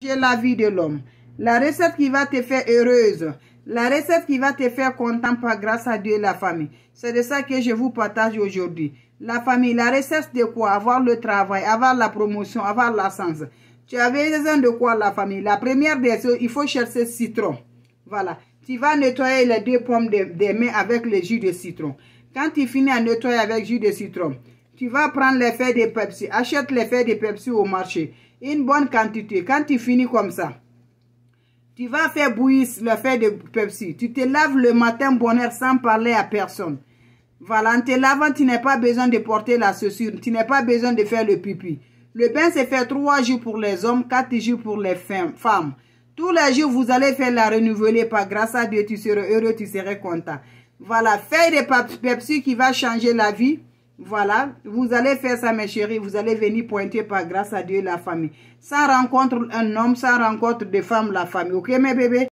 la vie de l'homme. La recette qui va te faire heureuse. La recette qui va te faire content par grâce à Dieu la famille. C'est de ça que je vous partage aujourd'hui. La famille, la recette de quoi Avoir le travail, avoir la promotion, avoir la Tu avais besoin de quoi la famille La première des choses, il faut chercher citron. Voilà. Tu vas nettoyer les deux pommes des mains avec le jus de citron. Quand tu finis à nettoyer avec jus de citron, tu vas prendre les feuilles de Pepsi. Achète les feuilles de Pepsi au marché. Une bonne quantité. Quand tu finis comme ça, tu vas faire bouillir le feuilles de Pepsi. Tu te laves le matin bonheur sans parler à personne. Voilà, en te lavant, tu n'as pas besoin de porter la chaussure. Tu n'as pas besoin de faire le pipi. Le bain, c'est fait trois jours pour les hommes, quatre jours pour les femmes. Tous les jours, vous allez faire la renouveler par grâce à Dieu. Tu seras heureux, tu seras content. Voilà, fais de Pepsi qui va changer la vie voilà, vous allez faire ça mes chéris, vous allez venir pointer par grâce à Dieu la famille. Ça rencontre un homme, ça rencontre des femmes la famille, ok mes bébés